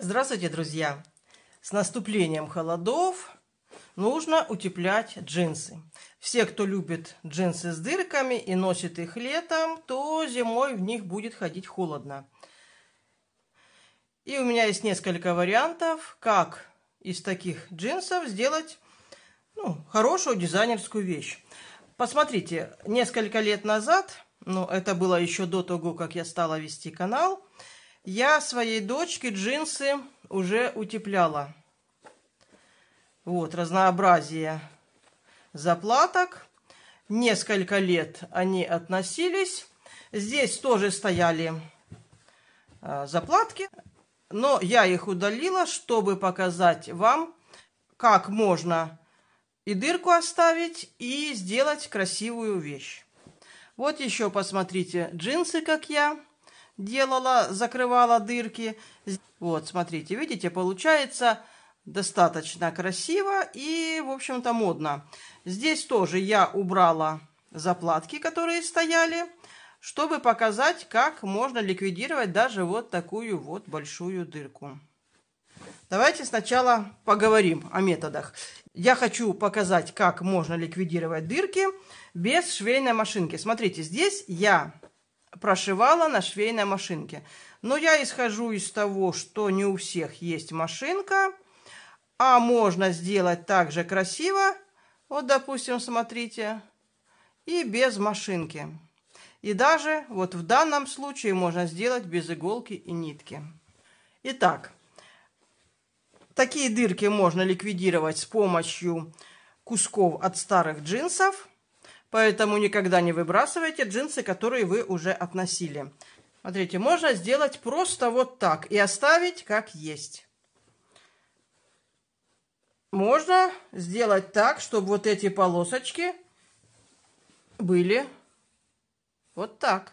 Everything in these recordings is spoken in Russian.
Здравствуйте, друзья! С наступлением холодов нужно утеплять джинсы. Все, кто любит джинсы с дырками и носит их летом, то зимой в них будет ходить холодно. И у меня есть несколько вариантов, как из таких джинсов сделать ну, хорошую дизайнерскую вещь. Посмотрите, несколько лет назад, ну это было еще до того, как я стала вести канал – я своей дочке джинсы уже утепляла. Вот, разнообразие заплаток. Несколько лет они относились. Здесь тоже стояли а, заплатки, но я их удалила, чтобы показать вам, как можно и дырку оставить, и сделать красивую вещь. Вот еще посмотрите джинсы, как я делала, закрывала дырки. Вот, смотрите, видите, получается достаточно красиво и, в общем-то, модно. Здесь тоже я убрала заплатки, которые стояли, чтобы показать, как можно ликвидировать даже вот такую вот большую дырку. Давайте сначала поговорим о методах. Я хочу показать, как можно ликвидировать дырки без швейной машинки. Смотрите, здесь я прошивала на швейной машинке. Но я исхожу из того, что не у всех есть машинка, а можно сделать также красиво. Вот, допустим, смотрите, и без машинки. И даже вот в данном случае можно сделать без иголки и нитки. Итак, такие дырки можно ликвидировать с помощью кусков от старых джинсов – Поэтому никогда не выбрасывайте джинсы, которые вы уже относили. Смотрите, можно сделать просто вот так и оставить как есть. Можно сделать так, чтобы вот эти полосочки были вот так.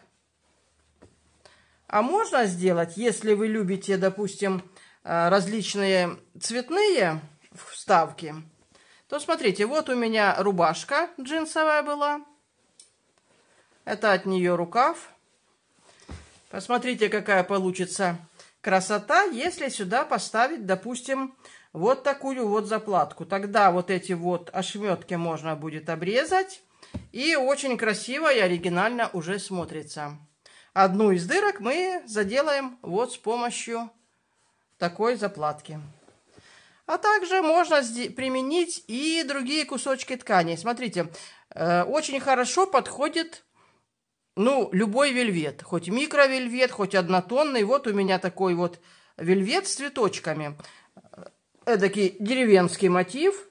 А можно сделать, если вы любите, допустим, э, различные цветные вставки – то смотрите, вот у меня рубашка джинсовая была. Это от нее рукав. Посмотрите, какая получится красота, если сюда поставить, допустим, вот такую вот заплатку. Тогда вот эти вот ошметки можно будет обрезать. И очень красиво и оригинально уже смотрится. Одну из дырок мы заделаем вот с помощью такой заплатки. А также можно применить и другие кусочки ткани. Смотрите, э, очень хорошо подходит ну, любой вельвет. Хоть микровельвет, хоть однотонный. Вот у меня такой вот вельвет с цветочками. Э, эдакий деревенский мотив.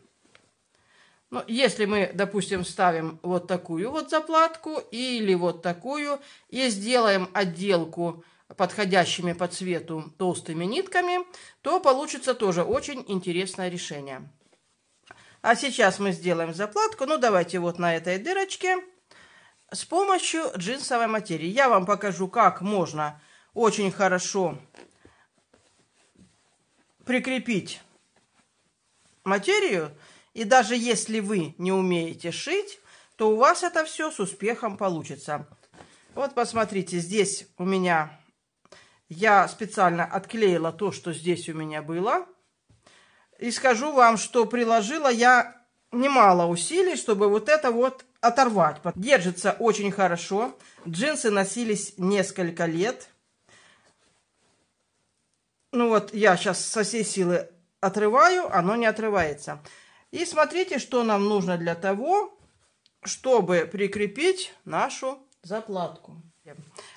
Ну, если мы, допустим, ставим вот такую вот заплатку или вот такую и сделаем отделку подходящими по цвету толстыми нитками, то получится тоже очень интересное решение. А сейчас мы сделаем заплатку. Ну, давайте вот на этой дырочке с помощью джинсовой материи. Я вам покажу, как можно очень хорошо прикрепить материю. И даже если вы не умеете шить, то у вас это все с успехом получится. Вот посмотрите, здесь у меня я специально отклеила то, что здесь у меня было. И скажу вам, что приложила я немало усилий, чтобы вот это вот оторвать. Держится очень хорошо. Джинсы носились несколько лет. Ну вот я сейчас со всей силы отрываю, оно не отрывается. И смотрите, что нам нужно для того, чтобы прикрепить нашу заплатку.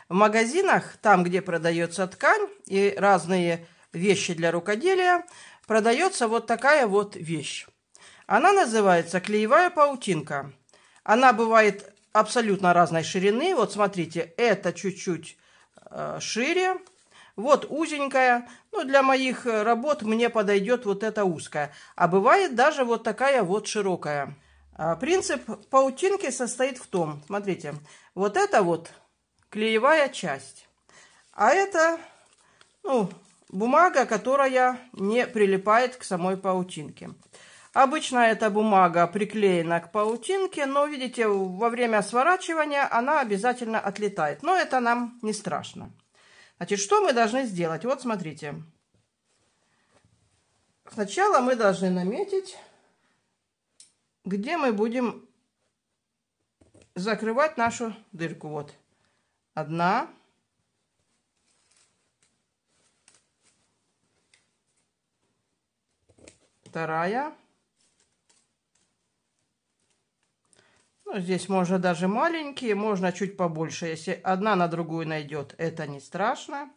В магазинах, там, где продается ткань и разные вещи для рукоделия, продается вот такая вот вещь. Она называется клеевая паутинка. Она бывает абсолютно разной ширины. Вот смотрите, это чуть-чуть э, шире, вот узенькая. Ну, для моих э, работ мне подойдет вот эта узкая. А бывает даже вот такая вот широкая. А принцип паутинки состоит в том, смотрите, вот это вот клеевая часть. А это ну, бумага, которая не прилипает к самой паутинке. Обычно эта бумага приклеена к паутинке, но, видите, во время сворачивания она обязательно отлетает. Но это нам не страшно. Значит, что мы должны сделать? Вот, смотрите. Сначала мы должны наметить, где мы будем закрывать нашу дырку. Вот. Одна. Вторая. Ну, здесь можно даже маленькие, можно чуть побольше. Если одна на другую найдет, это не страшно.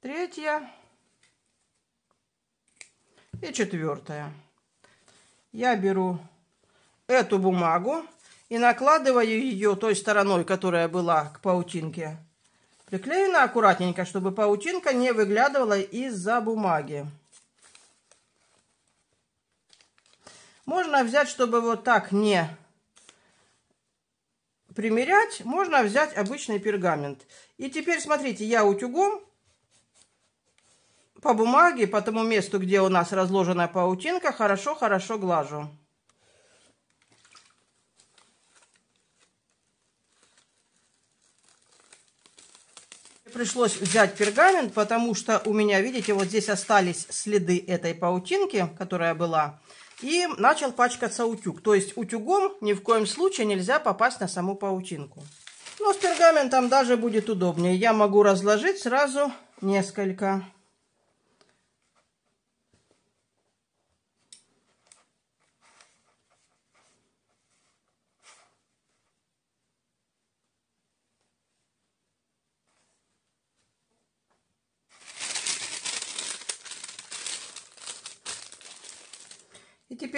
Третья. И четвертая. Я беру эту бумагу и накладываю ее той стороной, которая была к паутинке. Приклеена аккуратненько, чтобы паутинка не выглядывала из-за бумаги. Можно взять, чтобы вот так не примерять, можно взять обычный пергамент. И теперь, смотрите, я утюгом по бумаге, по тому месту, где у нас разложена паутинка, хорошо-хорошо глажу. Пришлось взять пергамент, потому что у меня, видите, вот здесь остались следы этой паутинки, которая была. И начал пачкаться утюг. То есть утюгом ни в коем случае нельзя попасть на саму паутинку. Но с пергаментом даже будет удобнее. Я могу разложить сразу несколько.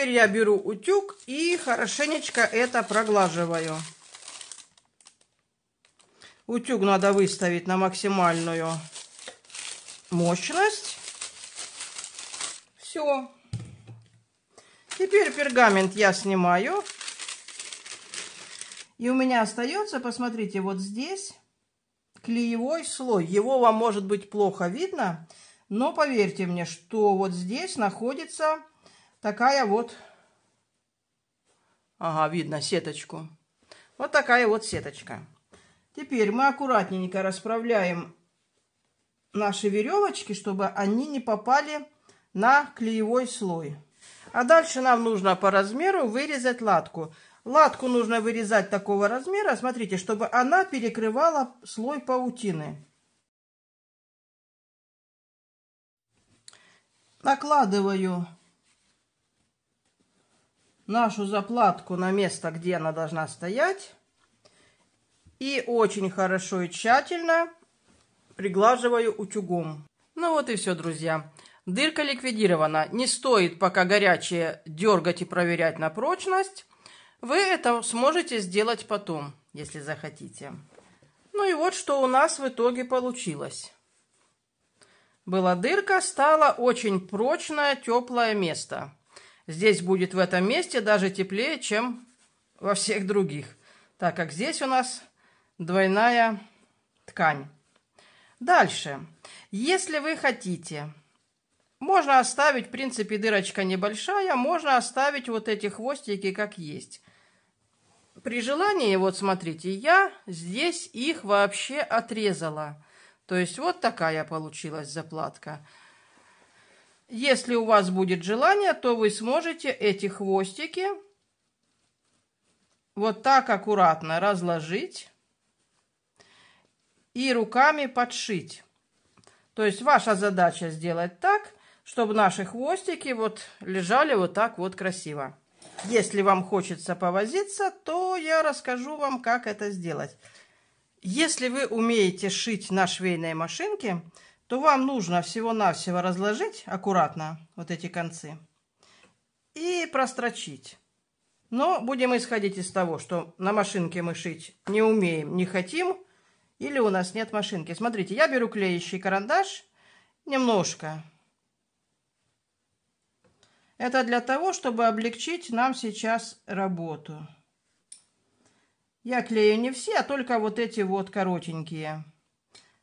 Теперь я беру утюг и хорошенечко это проглаживаю. Утюг надо выставить на максимальную мощность. Все. Теперь пергамент я снимаю. И у меня остается, посмотрите, вот здесь клеевой слой. Его вам может быть плохо видно, но поверьте мне, что вот здесь находится Такая вот, ага, видно сеточку. Вот такая вот сеточка. Теперь мы аккуратненько расправляем наши веревочки, чтобы они не попали на клеевой слой. А дальше нам нужно по размеру вырезать латку. Латку нужно вырезать такого размера, смотрите, чтобы она перекрывала слой паутины. Накладываю нашу заплатку на место, где она должна стоять. И очень хорошо и тщательно приглаживаю утюгом. Ну вот и все, друзья. Дырка ликвидирована. Не стоит пока горячее дергать и проверять на прочность. Вы это сможете сделать потом, если захотите. Ну и вот что у нас в итоге получилось. Была дырка, стало очень прочное, теплое место. Здесь будет в этом месте даже теплее, чем во всех других, так как здесь у нас двойная ткань. Дальше. Если вы хотите, можно оставить, в принципе, дырочка небольшая, можно оставить вот эти хвостики как есть. При желании, вот смотрите, я здесь их вообще отрезала. То есть вот такая получилась заплатка. Если у вас будет желание, то вы сможете эти хвостики вот так аккуратно разложить и руками подшить. То есть ваша задача сделать так, чтобы наши хвостики вот лежали вот так вот красиво. Если вам хочется повозиться, то я расскажу вам, как это сделать. Если вы умеете шить на швейной машинке, то вам нужно всего-навсего разложить аккуратно вот эти концы и прострочить. Но будем исходить из того, что на машинке мы шить не умеем, не хотим, или у нас нет машинки. Смотрите, я беру клеящий карандаш немножко. Это для того, чтобы облегчить нам сейчас работу. Я клею не все, а только вот эти вот коротенькие,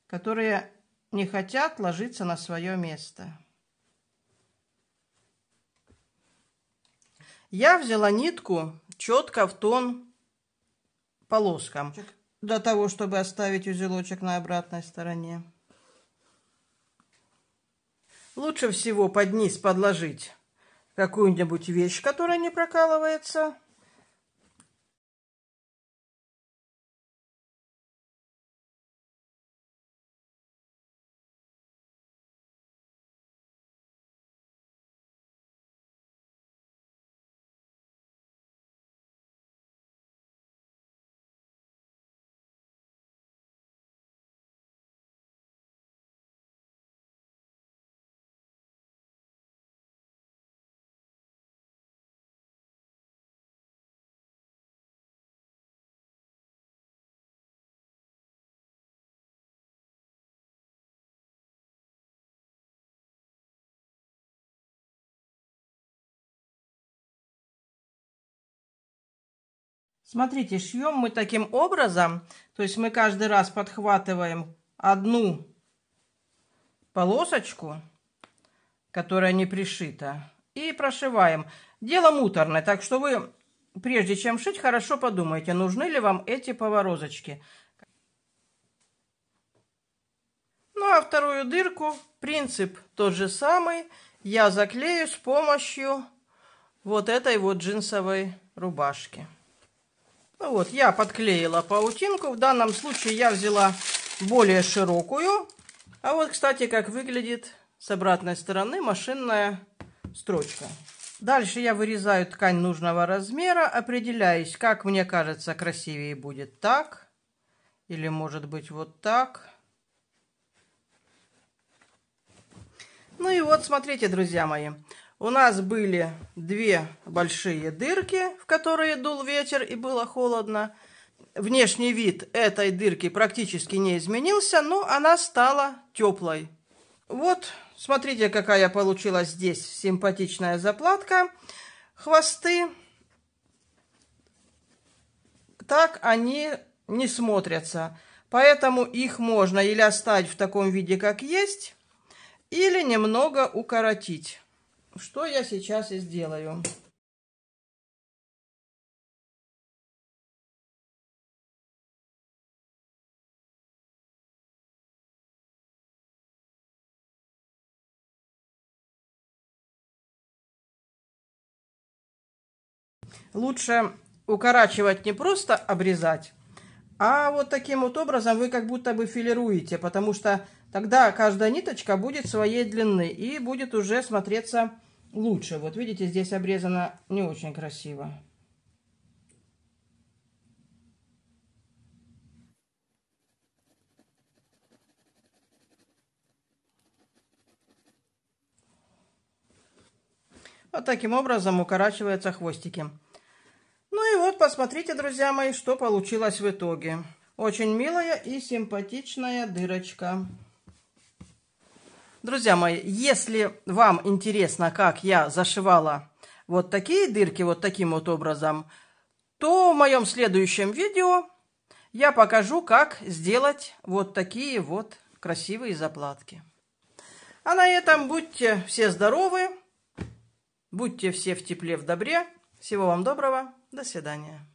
которые не хотят ложиться на свое место. Я взяла нитку четко в тон полоскам для того, чтобы оставить узелочек на обратной стороне. Лучше всего под низ подложить какую-нибудь вещь, которая не прокалывается, Смотрите, шьем мы таким образом, то есть мы каждый раз подхватываем одну полосочку, которая не пришита, и прошиваем. Дело муторное, так что вы, прежде чем шить, хорошо подумайте, нужны ли вам эти поворозочки. Ну а вторую дырку, принцип тот же самый, я заклею с помощью вот этой вот джинсовой рубашки. Ну вот, я подклеила паутинку. В данном случае я взяла более широкую. А вот, кстати, как выглядит с обратной стороны машинная строчка. Дальше я вырезаю ткань нужного размера, определяюсь, как мне кажется, красивее будет так. Или, может быть, вот так. Ну и вот, смотрите, друзья мои. У нас были две большие дырки, в которые дул ветер и было холодно. Внешний вид этой дырки практически не изменился, но она стала теплой. Вот, смотрите, какая получилась здесь симпатичная заплатка. Хвосты. Так они не смотрятся. Поэтому их можно или оставить в таком виде, как есть, или немного укоротить что я сейчас и сделаю. Лучше укорачивать не просто обрезать, а вот таким вот образом вы как будто бы филируете, потому что Тогда каждая ниточка будет своей длины и будет уже смотреться лучше. Вот видите, здесь обрезано не очень красиво. Вот таким образом укорачиваются хвостики. Ну и вот, посмотрите, друзья мои, что получилось в итоге. Очень милая и симпатичная дырочка. Друзья мои, если вам интересно, как я зашивала вот такие дырки вот таким вот образом, то в моем следующем видео я покажу, как сделать вот такие вот красивые заплатки. А на этом будьте все здоровы, будьте все в тепле, в добре. Всего вам доброго, до свидания.